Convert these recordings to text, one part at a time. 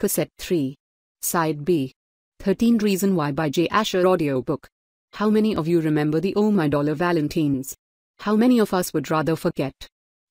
Cassette 3. Side B. 13 Reason Why by J. Asher Audiobook. How many of you remember the Oh My Dollar Valentines? How many of us would rather forget?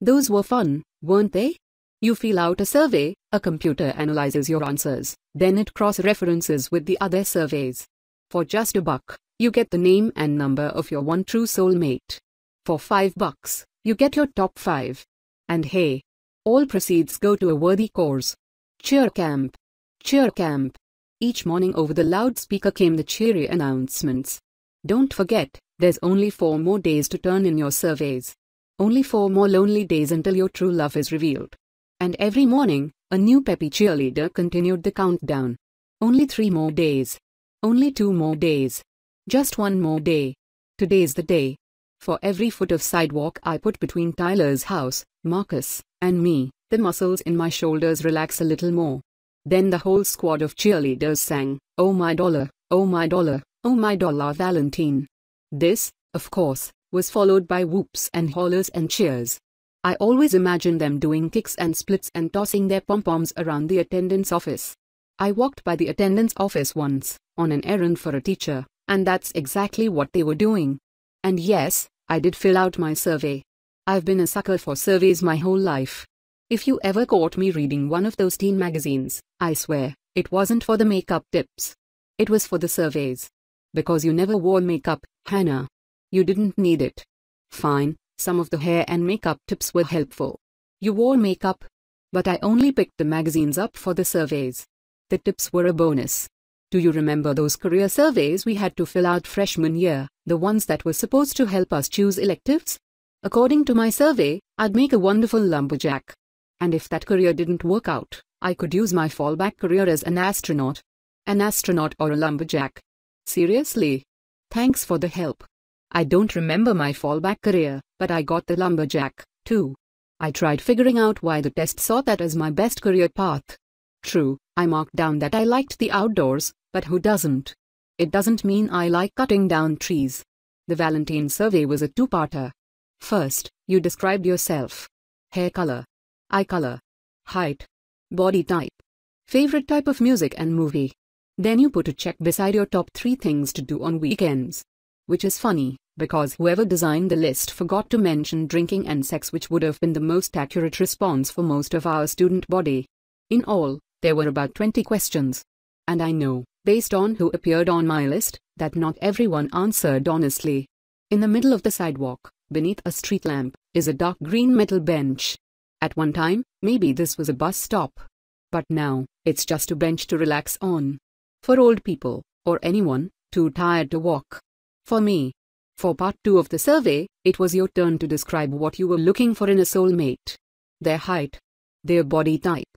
Those were fun, weren't they? You fill out a survey, a computer analyzes your answers, then it cross references with the other surveys. For just a buck, you get the name and number of your one true soulmate. For five bucks, you get your top five. And hey, all proceeds go to a worthy cause. Cheer Camp. Cheer Camp. Each morning over the loudspeaker came the cheery announcements. Don't forget, there's only four more days to turn in your surveys. Only four more lonely days until your true love is revealed. And every morning, a new peppy cheerleader continued the countdown. Only three more days. Only two more days. Just one more day. Today's the day. For every foot of sidewalk I put between Tyler's house, Marcus, and me, the muscles in my shoulders relax a little more. Then the whole squad of cheerleaders sang, Oh my dollar, oh my dollar, oh my dollar Valentine. This, of course, was followed by whoops and hollers and cheers. I always imagine them doing kicks and splits and tossing their pom-poms around the attendance office. I walked by the attendance office once, on an errand for a teacher, and that's exactly what they were doing. And yes, I did fill out my survey. I've been a sucker for surveys my whole life. If you ever caught me reading one of those teen magazines, I swear, it wasn't for the makeup tips. It was for the surveys. Because you never wore makeup, Hannah. You didn't need it. Fine, some of the hair and makeup tips were helpful. You wore makeup. But I only picked the magazines up for the surveys. The tips were a bonus. Do you remember those career surveys we had to fill out freshman year, the ones that were supposed to help us choose electives? According to my survey, I'd make a wonderful lumberjack. And if that career didn't work out, I could use my fallback career as an astronaut. An astronaut or a lumberjack. Seriously. Thanks for the help. I don't remember my fallback career, but I got the lumberjack, too. I tried figuring out why the test saw that as my best career path. True, I marked down that I liked the outdoors, but who doesn't? It doesn't mean I like cutting down trees. The Valentine survey was a two-parter. First, you described yourself. Hair color, eye color, height, body type, favorite type of music and movie. Then you put a check beside your top 3 things to do on weekends. Which is funny, because whoever designed the list forgot to mention drinking and sex, which would have been the most accurate response for most of our student body. In all, there were about 20 questions. And I know, based on who appeared on my list, that not everyone answered honestly. In the middle of the sidewalk, beneath a street lamp, is a dark green metal bench. At one time, maybe this was a bus stop. But now, it's just a bench to relax on. For old people, or anyone, too tired to walk. For me. For part two of the survey, it was your turn to describe what you were looking for in a soulmate. Their height. Their body type.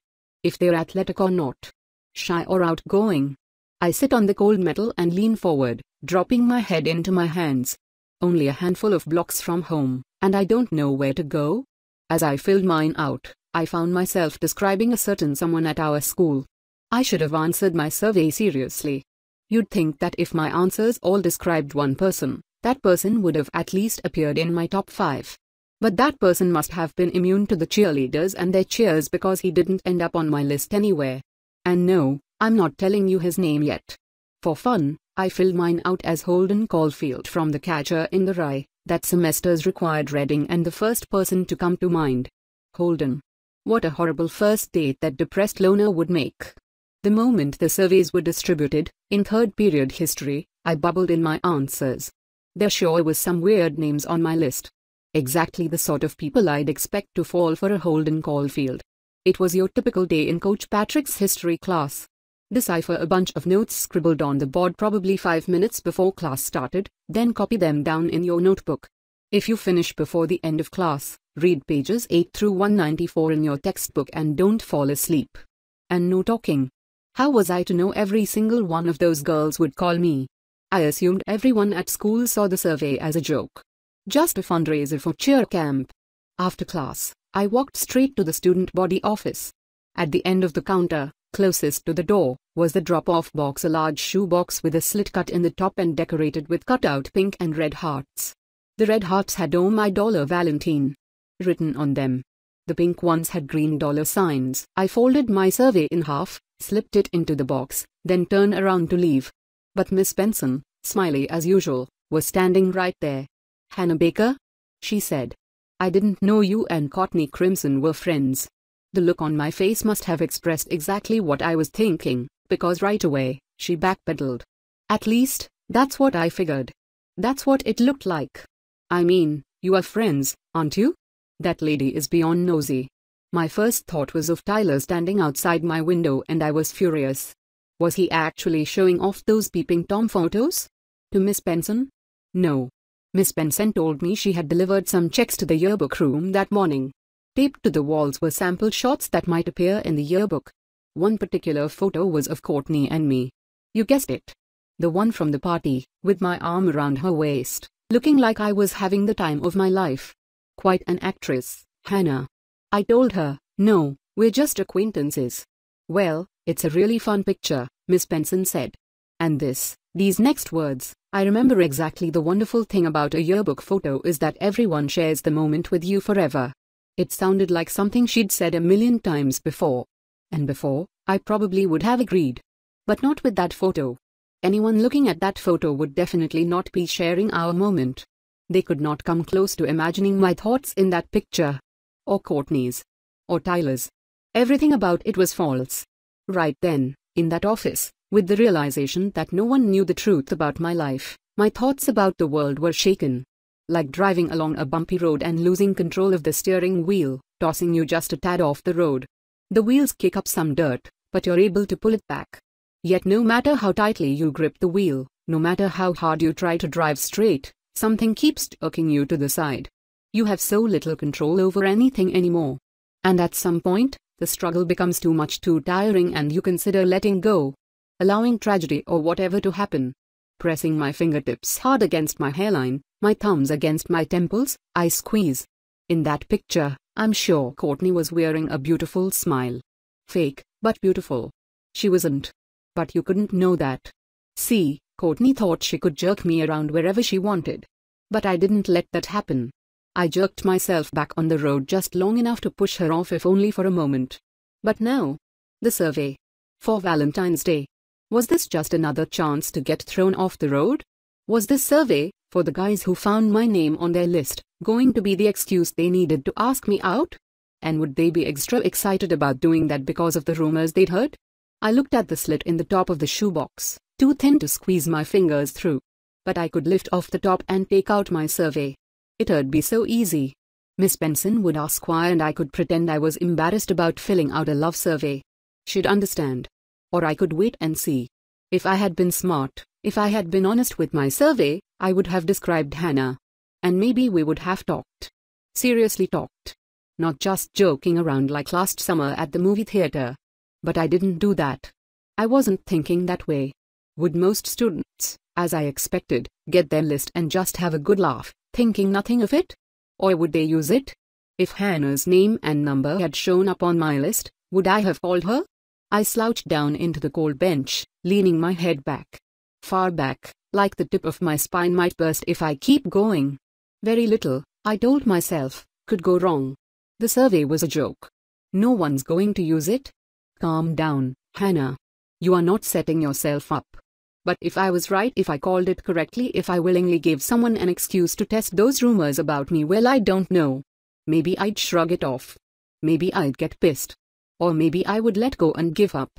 If they're athletic or not. Shy or outgoing. I sit on the cold metal and lean forward, dropping my head into my hands. Only a handful of blocks from home, and I don't know where to go, as I filled mine out, I found myself describing a certain someone at our school. I should have answered my survey seriously. You'd think that if my answers all described one person, that person would have at least appeared in my top 5. But that person must have been immune to the cheerleaders and their cheers because he didn't end up on my list anywhere. And no, I'm not telling you his name yet. For fun, I filled mine out as Holden Caulfield from The Catcher in the Rye. That semester's required reading and the first person to come to mind. Holden. What a horrible first date that depressed loner would make. The moment the surveys were distributed, in third period history, I bubbled in my answers. There sure was some weird names on my list. Exactly the sort of people I'd expect to fall for a Holden Caulfield. It was your typical day in Coach Patrick's history class. Decipher a bunch of notes scribbled on the board probably 5 minutes before class started, then copy them down in your notebook. If you finish before the end of class, read pages 8 through 194 in your textbook and don't fall asleep. And no talking. How was I to know every single one of those girls would call me? I assumed everyone at school saw the survey as a joke. Just a fundraiser for cheer camp. After class, I walked straight to the student body office. At the end of the counter, closest to the door, was the drop-off box a large shoebox with a slit cut in the top and decorated with cut-out pink and red hearts. The red hearts had Oh My Dollar Valentine written on them. The pink ones had green dollar signs. I folded my survey in half, slipped it into the box, then turned around to leave. But Miss Benson, smiley as usual, was standing right there. Hannah Baker? She said. I didn't know you and Courtney Crimson were friends. The look on my face must have expressed exactly what I was thinking, because right away, she backpedaled. At least, that's what I figured. That's what it looked like. I mean, you are friends, aren't you? That lady is beyond nosy. My first thought was of Tyler standing outside my window and I was furious. Was he actually showing off those peeping Tom photos? To Miss Benson? No. Miss Benson told me she had delivered some checks to the yearbook room that morning. Taped to the walls were sample shots that might appear in the yearbook, one particular photo was of Courtney and me. You guessed it. The one from the party, with my arm around her waist, looking like I was having the time of my life. Quite an actress, Hannah. I told her, no, we're just acquaintances. Well, it's a really fun picture, Miss Benson said. And this, these next words, I remember exactly the wonderful thing about a yearbook photo is that everyone shares the moment with you forever. It sounded like something she'd said a million times before, and before, I probably would have agreed. But not with that photo. Anyone looking at that photo would definitely not be sharing our moment. They could not come close to imagining my thoughts in that picture. Or Courtney's. Or Tyler's. Everything about it was false. Right then, in that office, with the realization that no one knew the truth about my life, my thoughts about the world were shaken. Like driving along a bumpy road and losing control of the steering wheel, tossing you just a tad off the road. The wheels kick up some dirt, but you're able to pull it back. Yet no matter how tightly you grip the wheel, no matter how hard you try to drive straight, something keeps jerking you to the side. You have so little control over anything anymore. And at some point, the struggle becomes too much too tiring and you consider letting go. Allowing tragedy or whatever to happen. Pressing my fingertips hard against my hairline, my thumbs against my temples, I squeeze, in that picture, I'm sure Courtney was wearing a beautiful smile. Fake, but beautiful. She wasn't. But you couldn't know that. See, Courtney thought she could jerk me around wherever she wanted. But I didn't let that happen. I jerked myself back on the road just long enough to push her off if only for a moment. But no. The survey. For Valentine's Day. Was this just another chance to get thrown off the road? Was this survey for the guys who found my name on their list, going to be the excuse they needed to ask me out? And would they be extra excited about doing that because of the rumors they'd heard? I looked at the slit in the top of the shoebox, too thin to squeeze my fingers through. But I could lift off the top and take out my survey. It'd be so easy. Miss Benson would ask why, and I could pretend I was embarrassed about filling out a love survey. She'd understand. Or I could wait and see. If I had been smart, if I had been honest with my survey, I would have described Hannah. And maybe we would have talked. Seriously talked. Not just joking around like last summer at the movie theater. But I didn't do that. I wasn't thinking that way. Would most students, as I expected, get their list and just have a good laugh, thinking nothing of it? Or would they use it? If Hannah's name and number had shown up on my list, would I have called her? I slouched down into the cold bench, leaning my head back far back, like the tip of my spine might burst if I keep going. Very little, I told myself, could go wrong. The survey was a joke. No one's going to use it. Calm down, Hannah. You are not setting yourself up. But if I was right, if I called it correctly, if I willingly gave someone an excuse to test those rumors about me, well, I don't know. Maybe I'd shrug it off. Maybe I'd get pissed. Or maybe I would let go and give up.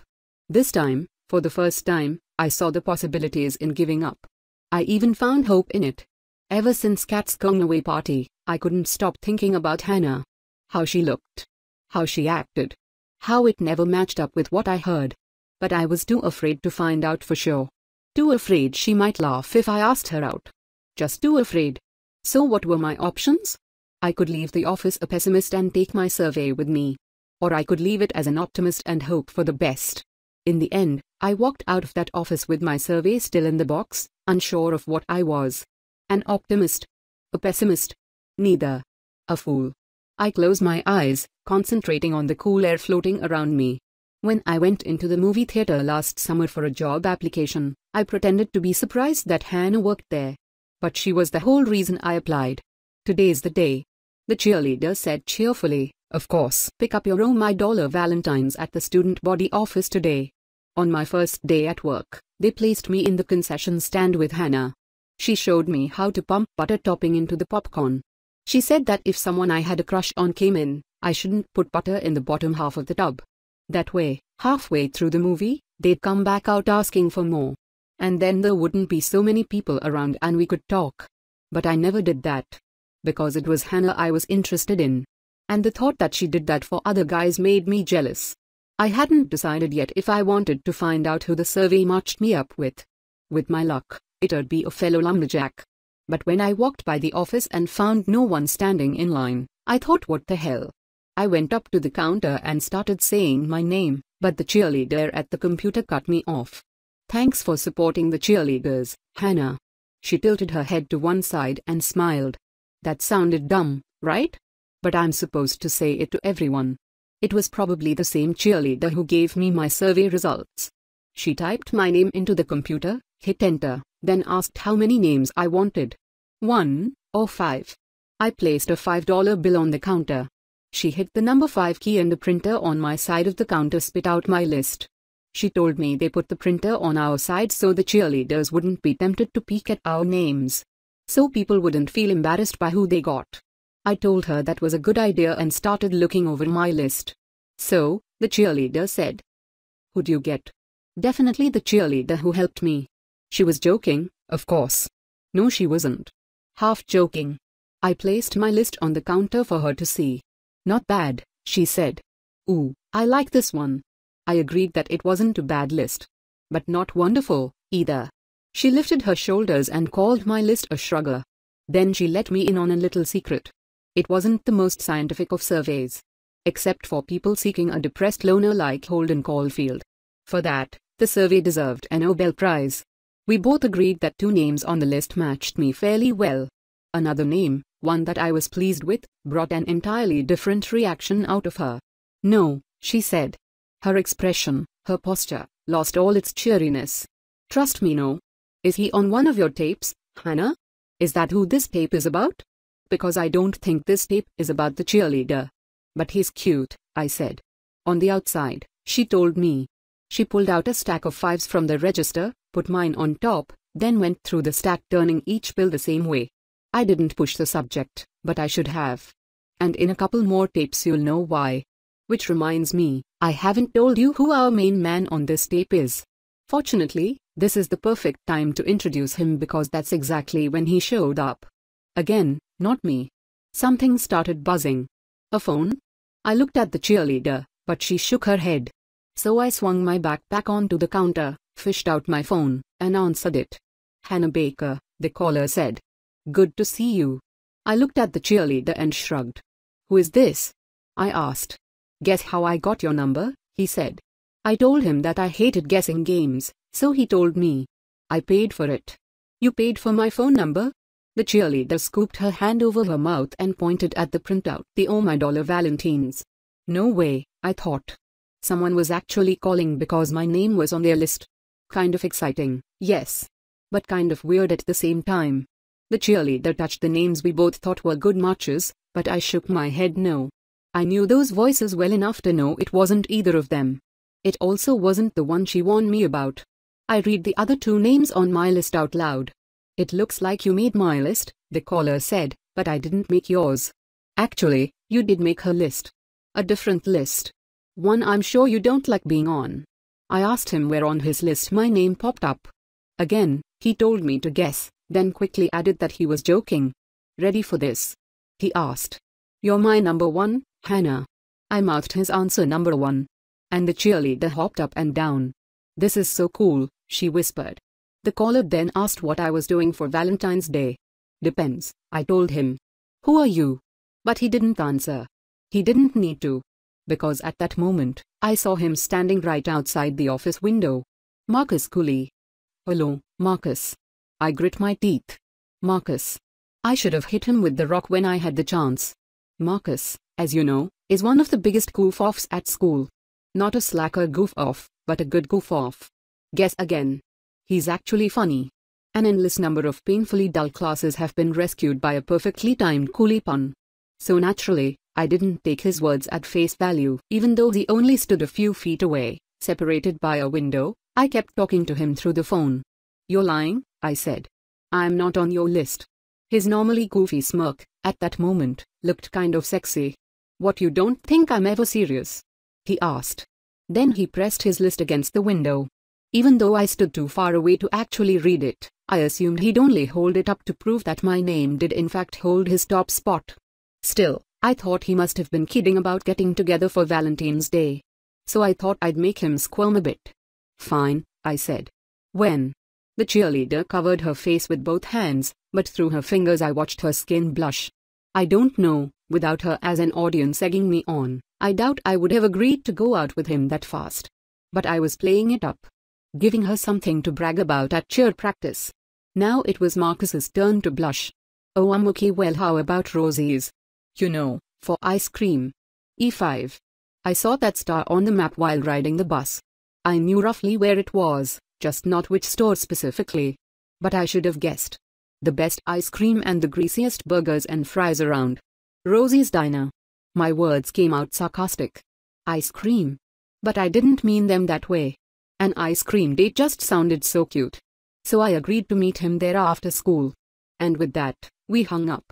This time, for the first time, I saw the possibilities in giving up. I even found hope in it. Ever since Kat's going away party, I couldn't stop thinking about Hannah. How she looked. How she acted. How it never matched up with what I heard. But I was too afraid to find out for sure. Too afraid she might laugh if I asked her out. Just too afraid. So what were my options? I could leave the office a pessimist and take my survey with me. Or I could leave it as an optimist and hope for the best. In the end, I walked out of that office with my survey still in the box, unsure of what I was. An optimist. A pessimist. Neither. A fool. I closed my eyes, concentrating on the cool air floating around me. When I went into the movie theater last summer for a job application, I pretended to be surprised that Hannah worked there. But she was the whole reason I applied. Today's the day. The cheerleader said cheerfully, Of course, pick up your Oh My Dollar Valentines at the student body office today. On my first day at work, they placed me in the concession stand with Hannah. She showed me how to pump butter topping into the popcorn. She said that if someone I had a crush on came in, I shouldn't put butter in the bottom half of the tub. That way, halfway through the movie, they'd come back out asking for more. And then there wouldn't be so many people around and we could talk. But I never did that. Because it was Hannah I was interested in. And the thought that she did that for other guys made me jealous. I hadn't decided yet if I wanted to find out who the survey matched me up with. With my luck, it'd be a fellow lumberjack. But when I walked by the office and found no one standing in line, I thought what the hell. I went up to the counter and started saying my name, but the cheerleader at the computer cut me off. Thanks for supporting the cheerleaders, Hannah. She tilted her head to one side and smiled. That sounded dumb, right? But I'm supposed to say it to everyone. It was probably the same cheerleader who gave me my survey results. She typed my name into the computer, hit enter, then asked how many names I wanted. One, or five. I placed a $5 bill on the counter. She hit the number 5 key and the printer on my side of the counter spit out my list. She told me they put the printer on our side so the cheerleaders wouldn't be tempted to peek at our names. So people wouldn't feel embarrassed by who they got. I told her that was a good idea and started looking over my list. So, the cheerleader said. Who'd you get? Definitely the cheerleader who helped me. She was joking, of course. No, she wasn't. Half joking. I placed my list on the counter for her to see. Not bad, she said. Ooh, I like this one. I agreed that it wasn't a bad list. But not wonderful, either. She lifted her shoulders and called my list a shrugger. Then she let me in on a little secret. It wasn't the most scientific of surveys. Except for people seeking a depressed loner like Holden Caulfield. For that, the survey deserved a Nobel Prize. We both agreed that two names on the list matched me fairly well. Another name, one that I was pleased with, brought an entirely different reaction out of her. No, she said. Her expression, her posture, lost all its cheeriness. Trust me, no. Is he on one of your tapes, Hannah? Is that who this tape is about? because I don't think this tape is about the cheerleader. But he's cute, I said. On the outside, she told me. She pulled out a stack of fives from the register, put mine on top, then went through the stack turning each bill the same way. I didn't push the subject, but I should have. And in a couple more tapes you'll know why. Which reminds me, I haven't told you who our main man on this tape is. Fortunately, this is the perfect time to introduce him because that's exactly when he showed up. Again, not me. Something started buzzing. A phone? I looked at the cheerleader, but she shook her head. So I swung my backpack onto the counter, fished out my phone, and answered it. Hannah Baker, the caller said. Good to see you. I looked at the cheerleader and shrugged. Who is this? I asked. Guess how I got your number, he said. I told him that I hated guessing games, so he told me. I paid for it. You paid for my phone number? The cheerleader scooped her hand over her mouth and pointed at the printout. The oh my dollar Valentines. No way, I thought. Someone was actually calling because my name was on their list. Kind of exciting, yes. But kind of weird at the same time. The cheerleader touched the names we both thought were good matches, but I shook my head no. I knew those voices well enough to know it wasn't either of them. It also wasn't the one she warned me about. I read the other two names on my list out loud. It looks like you made my list, the caller said, but I didn't make yours. Actually, you did make her list. A different list. One I'm sure you don't like being on. I asked him where on his list my name popped up. Again, he told me to guess, then quickly added that he was joking. Ready for this? He asked. You're my number one, Hannah. I mouthed his answer number one. And the cheerleader hopped up and down. This is so cool, she whispered. The caller then asked what I was doing for Valentine's Day. Depends, I told him. Who are you? But he didn't answer. He didn't need to. Because at that moment, I saw him standing right outside the office window. Marcus Cooley. Hello, Marcus. I grit my teeth. Marcus. I should have hit him with the rock when I had the chance. Marcus, as you know, is one of the biggest goof offs at school. Not a slacker goof off, but a good goof off. Guess again. He's actually funny. An endless number of painfully dull classes have been rescued by a perfectly timed coolie pun. So naturally, I didn't take his words at face value, even though he only stood a few feet away, separated by a window, I kept talking to him through the phone. You're lying, I said. I'm not on your list. His normally goofy smirk, at that moment, looked kind of sexy. What you don't think I'm ever serious? He asked. Then he pressed his list against the window. Even though I stood too far away to actually read it, I assumed he'd only hold it up to prove that my name did in fact hold his top spot. Still, I thought he must have been kidding about getting together for Valentine's Day. So I thought I'd make him squirm a bit. Fine, I said. When? The cheerleader covered her face with both hands, but through her fingers I watched her skin blush. I don't know, without her as an audience egging me on, I doubt I would have agreed to go out with him that fast. But I was playing it up giving her something to brag about at cheer practice. Now it was Marcus's turn to blush. Oh Amuki well how about Rosie's? You know, for ice cream. E5. I saw that star on the map while riding the bus. I knew roughly where it was, just not which store specifically. But I should have guessed. The best ice cream and the greasiest burgers and fries around. Rosie's Diner. My words came out sarcastic. Ice cream. But I didn't mean them that way. An ice cream it just sounded so cute. So I agreed to meet him there after school. And with that, we hung up.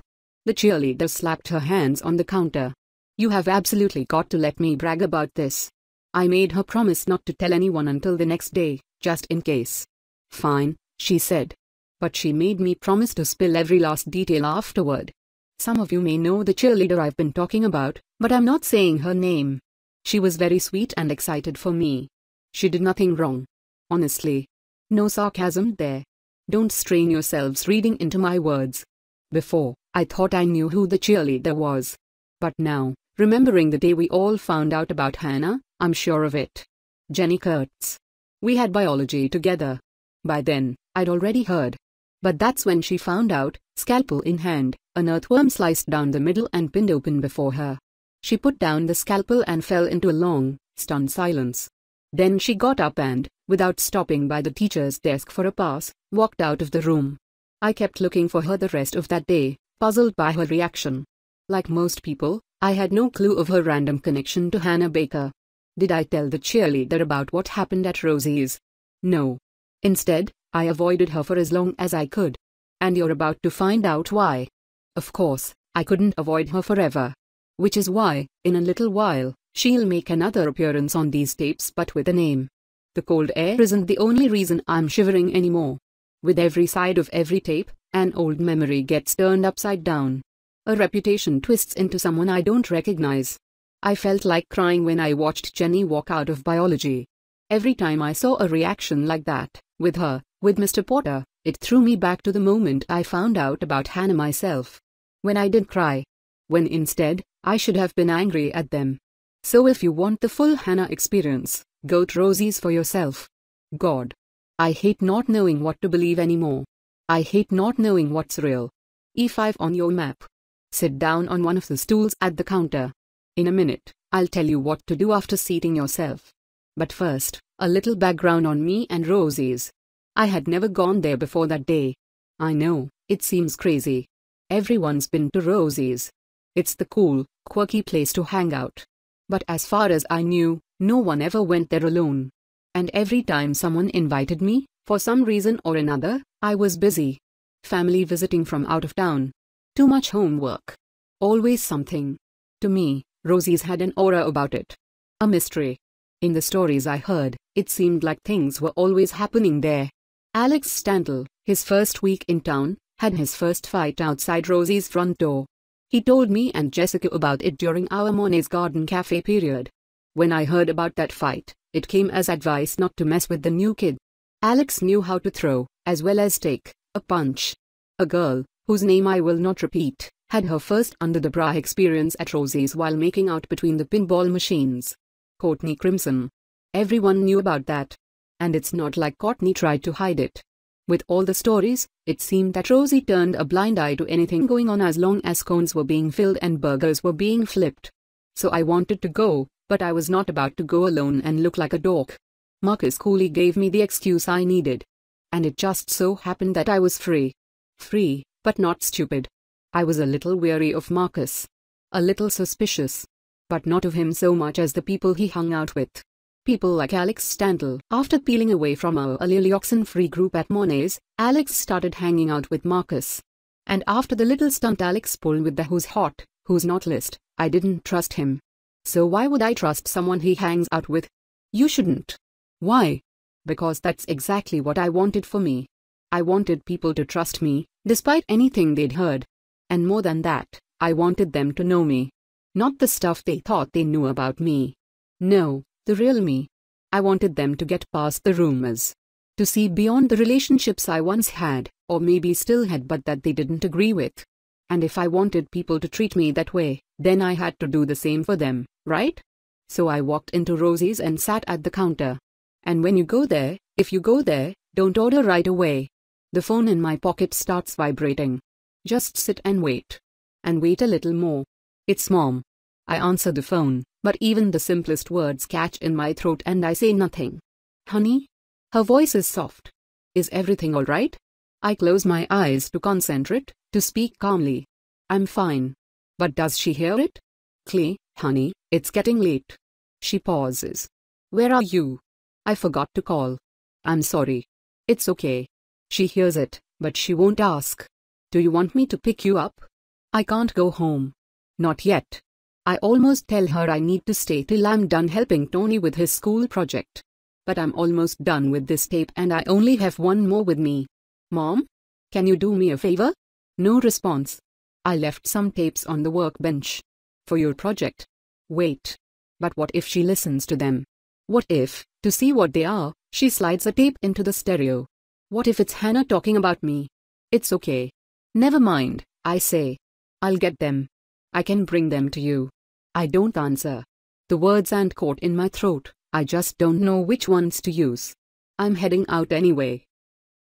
The cheerleader slapped her hands on the counter. You have absolutely got to let me brag about this. I made her promise not to tell anyone until the next day, just in case. Fine, she said. But she made me promise to spill every last detail afterward. Some of you may know the cheerleader I've been talking about, but I'm not saying her name. She was very sweet and excited for me. She did nothing wrong. Honestly. No sarcasm there. Don't strain yourselves reading into my words. Before, I thought I knew who the cheerleader was. But now, remembering the day we all found out about Hannah, I'm sure of it. Jenny Kurtz. We had biology together. By then, I'd already heard. But that's when she found out, scalpel in hand, an earthworm sliced down the middle and pinned open before her. She put down the scalpel and fell into a long, stunned silence. Then she got up and, without stopping by the teacher's desk for a pass, walked out of the room. I kept looking for her the rest of that day, puzzled by her reaction. Like most people, I had no clue of her random connection to Hannah Baker. Did I tell the cheerleader about what happened at Rosie's? No. Instead, I avoided her for as long as I could. And you're about to find out why. Of course, I couldn't avoid her forever. Which is why, in a little while, She'll make another appearance on these tapes but with a name. The cold air isn't the only reason I'm shivering anymore. With every side of every tape, an old memory gets turned upside down. A reputation twists into someone I don't recognize. I felt like crying when I watched Jenny walk out of biology. Every time I saw a reaction like that, with her, with Mr. Porter, it threw me back to the moment I found out about Hannah myself. When I did cry. When instead, I should have been angry at them. So if you want the full Hannah experience, go to Rosie's for yourself. God. I hate not knowing what to believe anymore. I hate not knowing what's real. E5 on your map. Sit down on one of the stools at the counter. In a minute, I'll tell you what to do after seating yourself. But first, a little background on me and Rosie's. I had never gone there before that day. I know, it seems crazy. Everyone's been to Rosie's. It's the cool, quirky place to hang out. But as far as I knew, no one ever went there alone. And every time someone invited me, for some reason or another, I was busy. Family visiting from out of town. Too much homework. Always something. To me, Rosie's had an aura about it. A mystery. In the stories I heard, it seemed like things were always happening there. Alex Stantle, his first week in town, had his first fight outside Rosie's front door. He told me and Jessica about it during our Monet's Garden Cafe period. When I heard about that fight, it came as advice not to mess with the new kid. Alex knew how to throw, as well as take, a punch. A girl, whose name I will not repeat, had her first under the bra experience at Rosie's while making out between the pinball machines. Courtney Crimson. Everyone knew about that. And it's not like Courtney tried to hide it. With all the stories, it seemed that Rosie turned a blind eye to anything going on as long as cones were being filled and burgers were being flipped. So I wanted to go, but I was not about to go alone and look like a dork. Marcus coolly gave me the excuse I needed. And it just so happened that I was free. Free, but not stupid. I was a little weary of Marcus. A little suspicious. But not of him so much as the people he hung out with people like Alex Standle. After peeling away from our allele free group at Monet's, Alex started hanging out with Marcus. And after the little stunt Alex pulled with the who's hot, who's not list, I didn't trust him. So why would I trust someone he hangs out with? You shouldn't. Why? Because that's exactly what I wanted for me. I wanted people to trust me, despite anything they'd heard. And more than that, I wanted them to know me. Not the stuff they thought they knew about me. No, the real me. I wanted them to get past the rumors. To see beyond the relationships I once had, or maybe still had but that they didn't agree with. And if I wanted people to treat me that way, then I had to do the same for them, right? So I walked into Rosie's and sat at the counter. And when you go there, if you go there, don't order right away. The phone in my pocket starts vibrating. Just sit and wait. And wait a little more. It's mom. I answer the phone. But even the simplest words catch in my throat and I say nothing. Honey? Her voice is soft. Is everything alright? I close my eyes to concentrate, to speak calmly. I'm fine. But does she hear it? Clay, honey, it's getting late. She pauses. Where are you? I forgot to call. I'm sorry. It's okay. She hears it, but she won't ask. Do you want me to pick you up? I can't go home. Not yet. I almost tell her I need to stay till I'm done helping Tony with his school project. But I'm almost done with this tape and I only have one more with me. Mom? Can you do me a favor? No response. I left some tapes on the workbench. For your project. Wait. But what if she listens to them? What if, to see what they are, she slides a tape into the stereo? What if it's Hannah talking about me? It's okay. Never mind, I say. I'll get them. I can bring them to you. I don't answer. The words aren't caught in my throat, I just don't know which ones to use. I'm heading out anyway.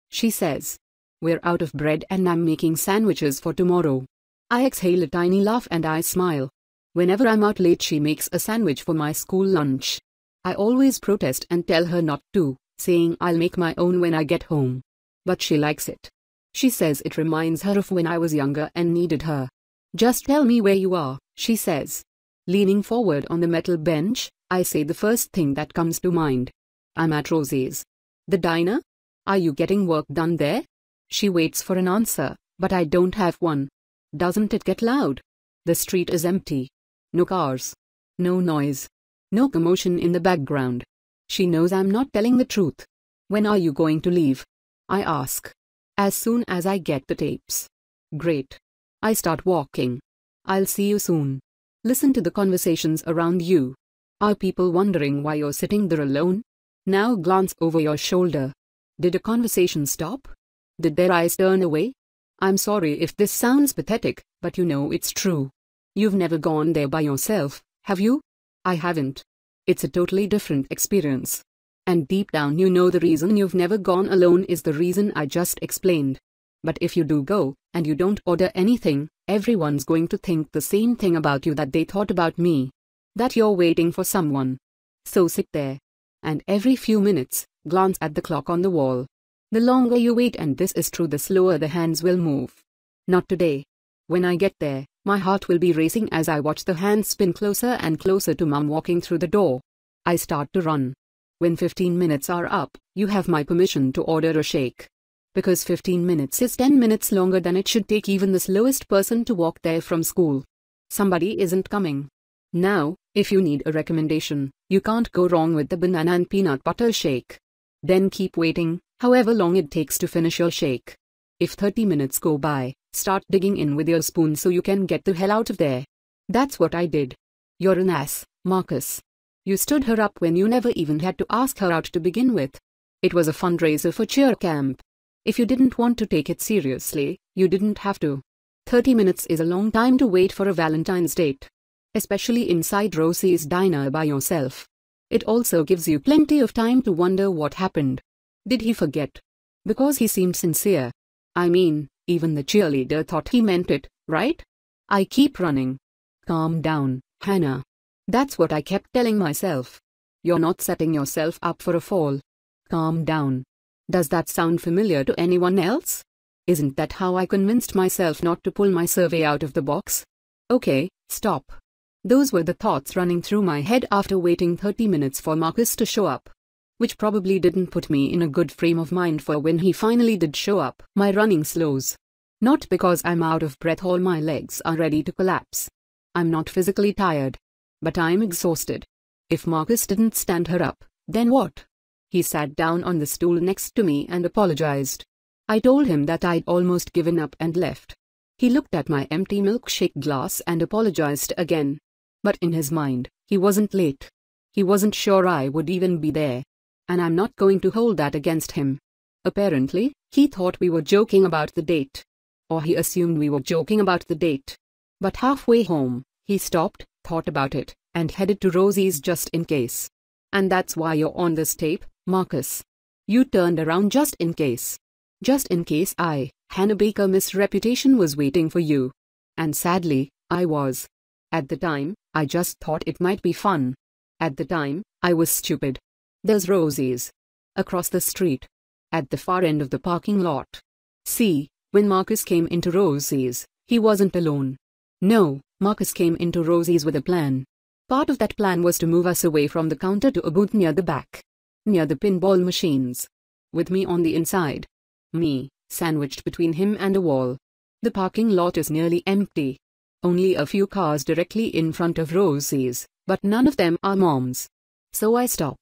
She says. We're out of bread and I'm making sandwiches for tomorrow. I exhale a tiny laugh and I smile. Whenever I'm out late, she makes a sandwich for my school lunch. I always protest and tell her not to, saying I'll make my own when I get home. But she likes it. She says it reminds her of when I was younger and needed her. Just tell me where you are, she says. Leaning forward on the metal bench, I say the first thing that comes to mind. I'm at Rosie's. The diner? Are you getting work done there? She waits for an answer, but I don't have one. Doesn't it get loud? The street is empty. No cars. No noise. No commotion in the background. She knows I'm not telling the truth. When are you going to leave? I ask. As soon as I get the tapes. Great. I start walking. I'll see you soon. Listen to the conversations around you. Are people wondering why you're sitting there alone? Now glance over your shoulder. Did a conversation stop? Did their eyes turn away? I'm sorry if this sounds pathetic, but you know it's true. You've never gone there by yourself, have you? I haven't. It's a totally different experience. And deep down, you know the reason you've never gone alone is the reason I just explained. But if you do go, and you don't order anything, everyone's going to think the same thing about you that they thought about me. That you're waiting for someone. So sit there. And every few minutes, glance at the clock on the wall. The longer you wait, and this is true, the slower the hands will move. Not today. When I get there, my heart will be racing as I watch the hands spin closer and closer to Mum walking through the door. I start to run. When 15 minutes are up, you have my permission to order a shake because 15 minutes is 10 minutes longer than it should take even the slowest person to walk there from school. Somebody isn't coming. Now, if you need a recommendation, you can't go wrong with the banana and peanut butter shake. Then keep waiting, however long it takes to finish your shake. If 30 minutes go by, start digging in with your spoon so you can get the hell out of there. That's what I did. You're an ass, Marcus. You stood her up when you never even had to ask her out to begin with. It was a fundraiser for cheer camp. If you didn't want to take it seriously, you didn't have to. 30 minutes is a long time to wait for a Valentine's date. Especially inside Rosie's diner by yourself. It also gives you plenty of time to wonder what happened. Did he forget? Because he seemed sincere. I mean, even the cheerleader thought he meant it, right? I keep running. Calm down, Hannah. That's what I kept telling myself. You're not setting yourself up for a fall. Calm down, does that sound familiar to anyone else? Isn't that how I convinced myself not to pull my survey out of the box? Okay, stop. Those were the thoughts running through my head after waiting 30 minutes for Marcus to show up. Which probably didn't put me in a good frame of mind for when he finally did show up. My running slows. Not because I'm out of breath or my legs are ready to collapse. I'm not physically tired. But I'm exhausted. If Marcus didn't stand her up, then what? He sat down on the stool next to me and apologized. I told him that I'd almost given up and left. He looked at my empty milkshake glass and apologized again. But in his mind, he wasn't late. He wasn't sure I would even be there. And I'm not going to hold that against him. Apparently, he thought we were joking about the date. Or he assumed we were joking about the date. But halfway home, he stopped, thought about it, and headed to Rosie's just in case. And that's why you're on this tape, Marcus. You turned around just in case. Just in case I, Hannah Baker Miss Reputation was waiting for you. And sadly, I was. At the time, I just thought it might be fun. At the time, I was stupid. There's Rosie's. Across the street. At the far end of the parking lot. See, when Marcus came into Rosie's, he wasn't alone. No, Marcus came into Rosie's with a plan. Part of that plan was to move us away from the counter to a booth near the back near the pinball machines. With me on the inside. Me, sandwiched between him and a wall. The parking lot is nearly empty. Only a few cars directly in front of Rosie's, but none of them are moms. So I stop.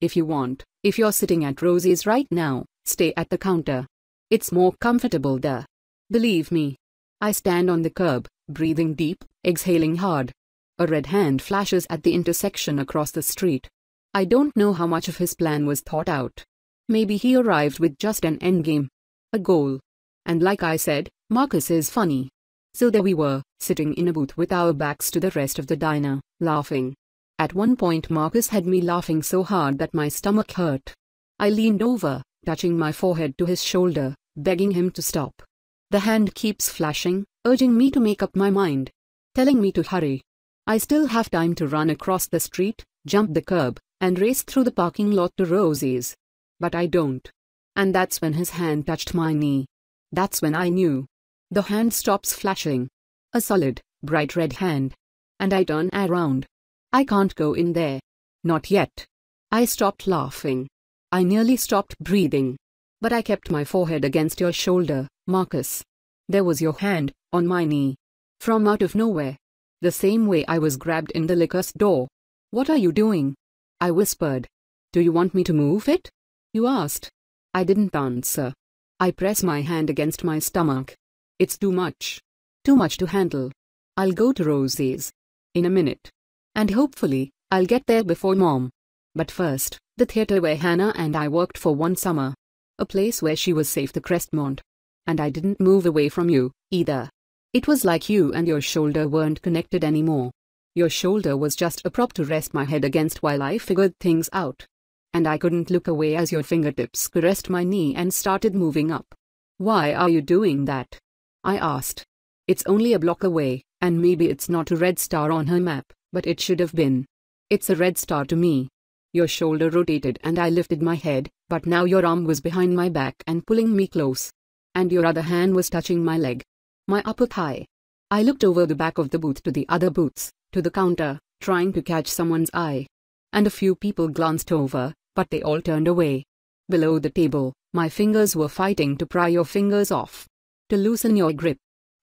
If you want, if you're sitting at Rosie's right now, stay at the counter. It's more comfortable there. Believe me. I stand on the curb, breathing deep, exhaling hard. A red hand flashes at the intersection across the street. I don't know how much of his plan was thought out. Maybe he arrived with just an endgame. A goal. And like I said, Marcus is funny. So there we were, sitting in a booth with our backs to the rest of the diner, laughing. At one point Marcus had me laughing so hard that my stomach hurt. I leaned over, touching my forehead to his shoulder, begging him to stop. The hand keeps flashing, urging me to make up my mind, telling me to hurry. I still have time to run across the street, jump the curb, and raced through the parking lot to Rosie's. But I don't. And that's when his hand touched my knee. That's when I knew. The hand stops flashing. A solid, bright red hand. And I turn around. I can't go in there. Not yet. I stopped laughing. I nearly stopped breathing. But I kept my forehead against your shoulder, Marcus. There was your hand, on my knee. From out of nowhere. The same way I was grabbed in the liquor store. What are you doing? I whispered. Do you want me to move it? You asked. I didn't answer. I press my hand against my stomach. It's too much. Too much to handle. I'll go to Rosie's. In a minute. And hopefully, I'll get there before mom. But first, the theater where Hannah and I worked for one summer. A place where she was safe, the Crestmont. And I didn't move away from you, either. It was like you and your shoulder weren't connected anymore. Your shoulder was just a prop to rest my head against while I figured things out. And I couldn't look away as your fingertips caressed my knee and started moving up. Why are you doing that? I asked. It's only a block away, and maybe it's not a red star on her map, but it should have been. It's a red star to me. Your shoulder rotated and I lifted my head, but now your arm was behind my back and pulling me close. And your other hand was touching my leg. My upper thigh. I looked over the back of the booth to the other booths to the counter, trying to catch someone's eye. And a few people glanced over, but they all turned away. Below the table, my fingers were fighting to pry your fingers off. To loosen your grip.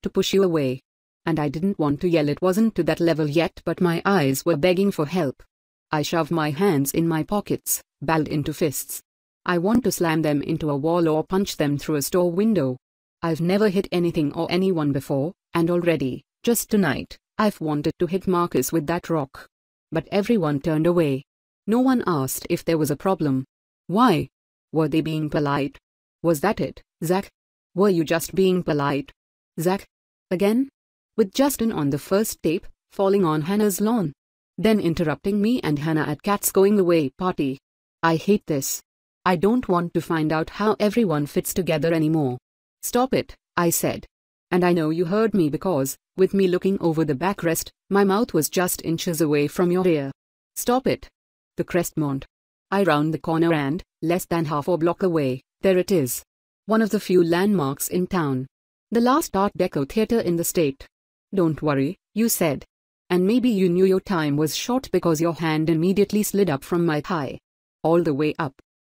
To push you away. And I didn't want to yell, it wasn't to that level yet, but my eyes were begging for help. I shoved my hands in my pockets, balled into fists. I want to slam them into a wall or punch them through a store window. I've never hit anything or anyone before, and already, just tonight, I've wanted to hit Marcus with that rock. But everyone turned away. No one asked if there was a problem. Why? Were they being polite? Was that it, Zach? Were you just being polite? Zach? Again? With Justin on the first tape, falling on Hannah's lawn. Then interrupting me and Hannah at Cat's going away party. I hate this. I don't want to find out how everyone fits together anymore. Stop it, I said and I know you heard me because, with me looking over the backrest, my mouth was just inches away from your ear. Stop it. The crest moaned. I round the corner and, less than half a block away, there it is. One of the few landmarks in town. The last Art Deco theater in the state. Don't worry, you said. And maybe you knew your time was short because your hand immediately slid up from my thigh. All the way up.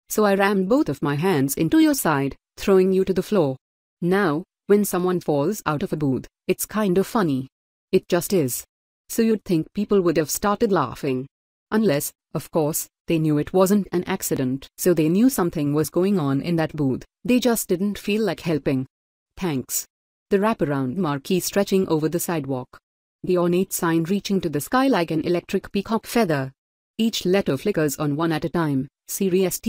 So I rammed both of my hands into your side, throwing you to the floor. Now, when someone falls out of a booth, it's kind of funny. It just is. So you'd think people would have started laughing. Unless, of course, they knew it wasn't an accident, so they knew something was going on in that booth, they just didn't feel like helping. Thanks. The wraparound marquee stretching over the sidewalk. The ornate sign reaching to the sky like an electric peacock feather. Each letter flickers on one at a time, serious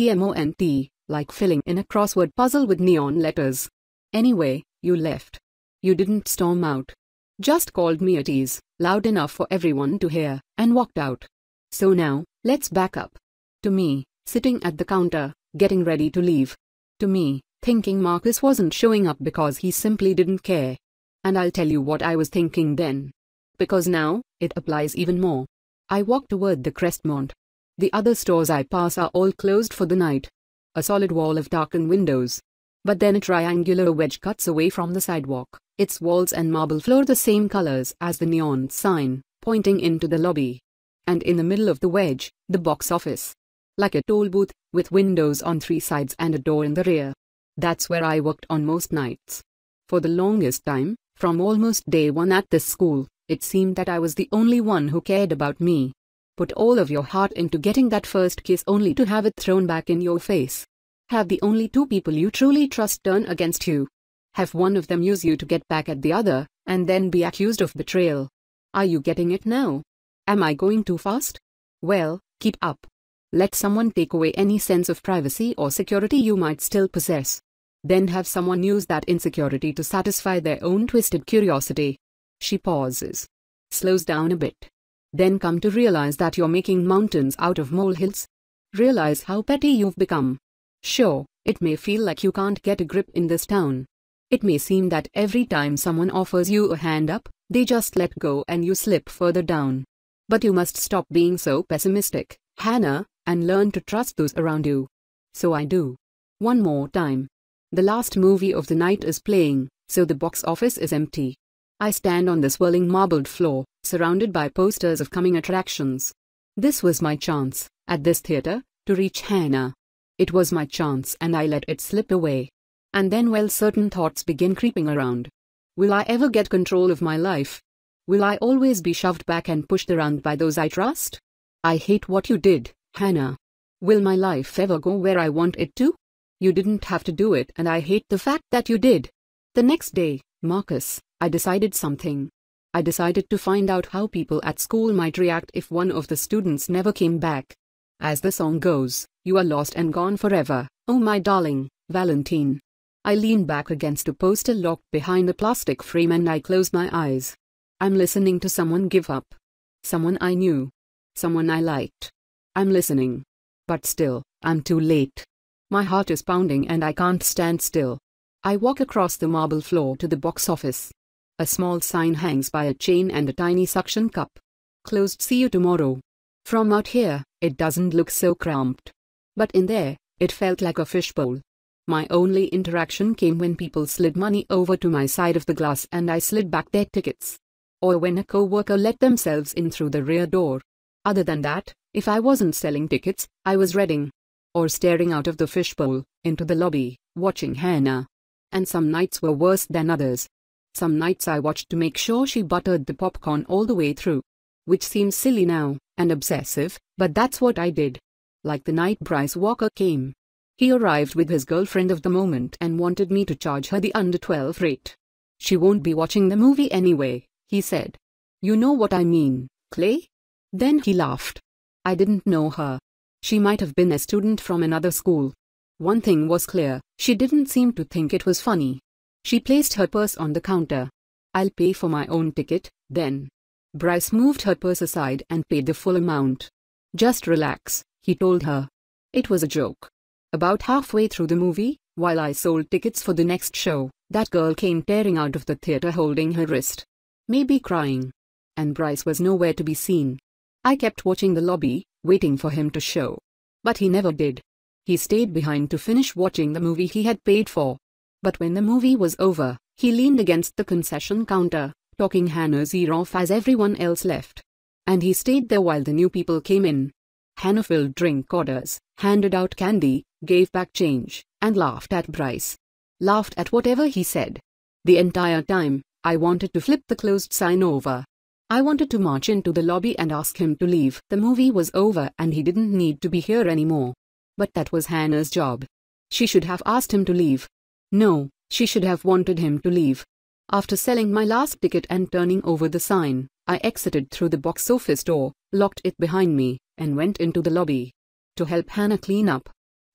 like filling in a crossword puzzle with neon letters. Anyway, you left. You didn't storm out. Just called me at ease, loud enough for everyone to hear, and walked out. So now, let's back up. To me, sitting at the counter, getting ready to leave. To me, thinking Marcus wasn't showing up because he simply didn't care. And I'll tell you what I was thinking then. Because now, it applies even more. I walk toward the Crestmont. The other stores I pass are all closed for the night. A solid wall of darkened windows, but then a triangular wedge cuts away from the sidewalk, its walls and marble floor the same colors as the neon sign, pointing into the lobby. And in the middle of the wedge, the box office. Like a toll booth, with windows on three sides and a door in the rear. That's where I worked on most nights. For the longest time, from almost day one at this school, it seemed that I was the only one who cared about me. Put all of your heart into getting that first kiss only to have it thrown back in your face. Have the only two people you truly trust turn against you. Have one of them use you to get back at the other, and then be accused of betrayal. Are you getting it now? Am I going too fast? Well, keep up. Let someone take away any sense of privacy or security you might still possess. Then have someone use that insecurity to satisfy their own twisted curiosity. She pauses, slows down a bit. Then come to realize that you're making mountains out of molehills. Realize how petty you've become. Sure, it may feel like you can't get a grip in this town. It may seem that every time someone offers you a hand up, they just let go and you slip further down. But you must stop being so pessimistic, Hannah, and learn to trust those around you. So I do. One more time. The last movie of the night is playing, so the box office is empty. I stand on the swirling marbled floor, surrounded by posters of coming attractions. This was my chance, at this theater, to reach Hannah. It was my chance and I let it slip away. And then well certain thoughts begin creeping around. Will I ever get control of my life? Will I always be shoved back and pushed around by those I trust? I hate what you did, Hannah. Will my life ever go where I want it to? You didn't have to do it and I hate the fact that you did. The next day, Marcus, I decided something. I decided to find out how people at school might react if one of the students never came back. As the song goes, you are lost and gone forever, oh my darling, Valentine. I lean back against a poster locked behind a plastic frame and I close my eyes. I'm listening to someone give up. Someone I knew. Someone I liked. I'm listening. But still, I'm too late. My heart is pounding and I can't stand still. I walk across the marble floor to the box office. A small sign hangs by a chain and a tiny suction cup. Closed see you tomorrow. From out here, it doesn't look so cramped. But in there, it felt like a fishbowl. My only interaction came when people slid money over to my side of the glass and I slid back their tickets. Or when a coworker let themselves in through the rear door. Other than that, if I wasn't selling tickets, I was reading. Or staring out of the fishbowl, into the lobby, watching Hannah. And some nights were worse than others. Some nights I watched to make sure she buttered the popcorn all the way through. Which seems silly now, and obsessive, but that's what I did. Like the night Bryce Walker came. He arrived with his girlfriend of the moment and wanted me to charge her the under 12 rate. She won't be watching the movie anyway, he said. You know what I mean, Clay? Then he laughed. I didn't know her. She might have been a student from another school. One thing was clear she didn't seem to think it was funny. She placed her purse on the counter. I'll pay for my own ticket, then. Bryce moved her purse aside and paid the full amount. Just relax, he told her. It was a joke. About halfway through the movie, while I sold tickets for the next show, that girl came tearing out of the theater holding her wrist. Maybe crying. And Bryce was nowhere to be seen. I kept watching the lobby, waiting for him to show. But he never did. He stayed behind to finish watching the movie he had paid for. But when the movie was over, he leaned against the concession counter, talking Hannah's ear off as everyone else left. And he stayed there while the new people came in. Hannah filled drink orders, handed out candy, gave back change, and laughed at Bryce. Laughed at whatever he said. The entire time, I wanted to flip the closed sign over. I wanted to march into the lobby and ask him to leave. The movie was over and he didn't need to be here anymore. But that was Hannah's job. She should have asked him to leave. No, she should have wanted him to leave. After selling my last ticket and turning over the sign, I exited through the box office door, locked it behind me, and went into the lobby. To help Hannah clean up.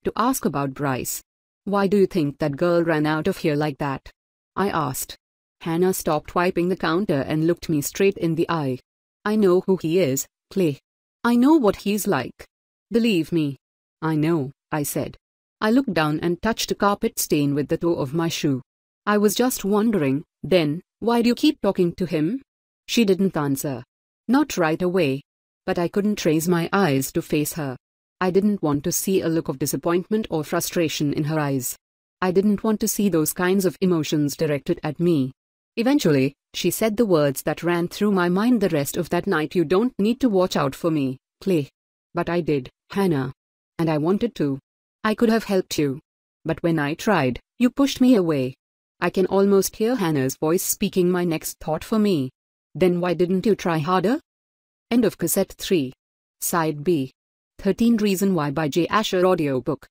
To ask about Bryce. Why do you think that girl ran out of here like that? I asked. Hannah stopped wiping the counter and looked me straight in the eye. I know who he is, Clay. I know what he's like. Believe me. I know, I said. I looked down and touched a carpet stain with the toe of my shoe. I was just wondering, then, why do you keep talking to him? She didn't answer. Not right away. But I couldn't raise my eyes to face her. I didn't want to see a look of disappointment or frustration in her eyes. I didn't want to see those kinds of emotions directed at me. Eventually, she said the words that ran through my mind the rest of that night You don't need to watch out for me, Clay. But I did, Hannah. And I wanted to. I could have helped you. But when I tried, you pushed me away. I can almost hear Hannah's voice speaking my next thought for me. Then why didn't you try harder? End of cassette 3. Side B. 13 Reason Why by J. Asher audiobook.